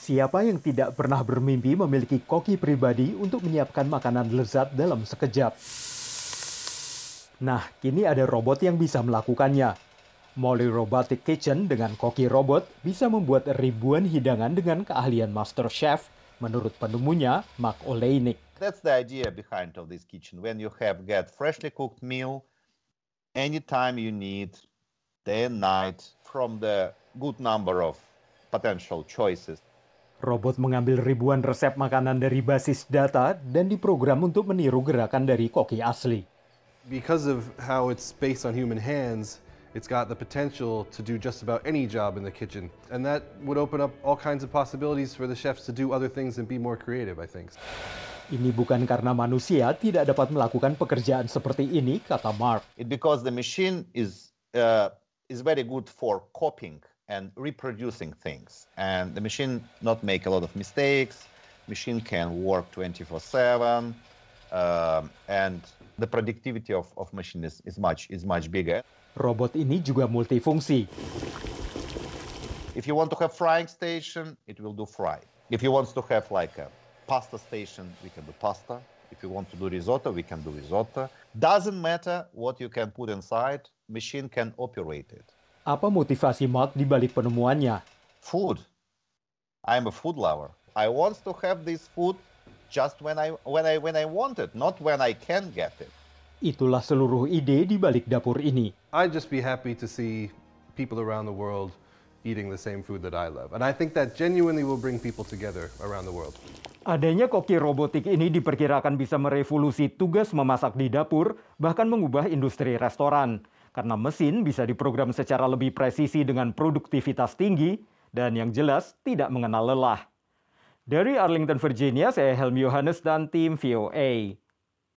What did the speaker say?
Siapa yang tidak pernah bermimpi memiliki koki pribadi untuk menyiapkan makanan lezat dalam sekejap? Nah, kini ada robot yang bisa melakukannya. Molly Robotic Kitchen dengan koki robot bisa membuat ribuan hidangan dengan keahlian master chef, menurut penemunya Mark Oleinik. That's the idea behind of this kitchen. When you have get freshly cooked meal, anytime you need, day and night, from the good number of potential choices. Robot mengambil ribuan resep makanan dari basis data dan diprogram untuk meniru gerakan dari koki asli. Because of how it's based on human hands, it's got the potential to do just about any job in the kitchen. And that would open up all kinds of possibilities for the chefs to do other things and be more creative, I think. Ini bukan karena manusia tidak dapat melakukan pekerjaan seperti ini, kata Mark. It Because the machine is uh, is very good for copying. and reproducing things. And the machine not make a lot of mistakes. Machine can work 24/7, um, and the productivity of, of machine is, is much is much bigger. Robot ini juga multifungsi. If you want to have frying station, it will do fry. If you want to have like a pasta station, we can do pasta. If you want to do risotto, we can do risotto. Doesn't matter what you can put inside, machine can operate it. Apa motivasi Mark di balik penemuannya? Food. I'm a food lover. I want to have this food just when I when I when I want it, not when I can get it. Itulah seluruh ide di balik dapur ini. I just be happy to see people around the world eating the same food that I love. And I think that genuinely will bring people together around the world. Adanya koki robotik ini diperkirakan bisa merevolusi tugas memasak di dapur, bahkan mengubah industri restoran. Karena mesin bisa diprogram secara lebih presisi dengan produktivitas tinggi dan yang jelas tidak mengenal lelah. Dari Arlington, Virginia, saya Helm Yohanes dan tim VOA.